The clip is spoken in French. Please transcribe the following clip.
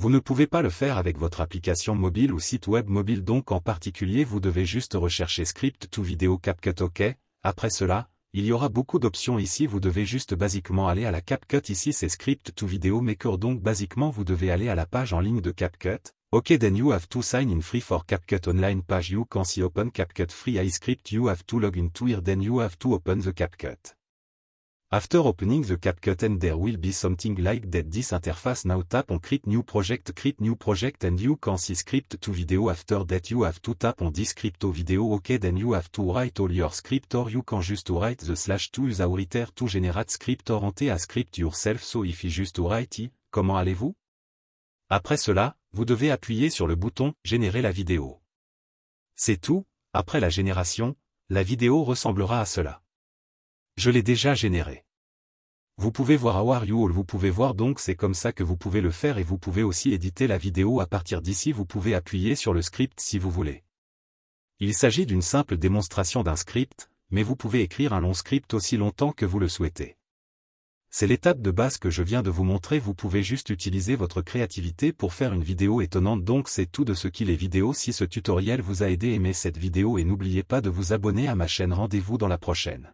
Vous ne pouvez pas le faire avec votre application mobile ou site web mobile donc en particulier vous devez juste rechercher script to Video CapCut OK, après cela, il y aura beaucoup d'options ici vous devez juste basiquement aller à la CapCut ici c'est script to Video maker donc basiquement vous devez aller à la page en ligne de CapCut, OK then you have to sign in free for CapCut online page you can see open CapCut free I script you have to log in to here then you have to open the CapCut. After opening the CapCut and there will be something like that this interface now tap on create new project create new project and you can see script to video after that you have to tap on this script to video ok then you have to write all your script or you can just write the slash tools auriter to generate script or ante a script yourself so if you just write it, comment allez-vous Après cela, vous devez appuyer sur le bouton générer la vidéo. C'est tout, après la génération, la vidéo ressemblera à cela. Je l'ai déjà généré. Vous pouvez voir à Are You All, vous pouvez voir donc c'est comme ça que vous pouvez le faire et vous pouvez aussi éditer la vidéo à partir d'ici, vous pouvez appuyer sur le script si vous voulez. Il s'agit d'une simple démonstration d'un script, mais vous pouvez écrire un long script aussi longtemps que vous le souhaitez. C'est l'étape de base que je viens de vous montrer, vous pouvez juste utiliser votre créativité pour faire une vidéo étonnante donc c'est tout de ce qu'il est vidéo si ce tutoriel vous a aidé aimez cette vidéo et n'oubliez pas de vous abonner à ma chaîne rendez-vous dans la prochaine.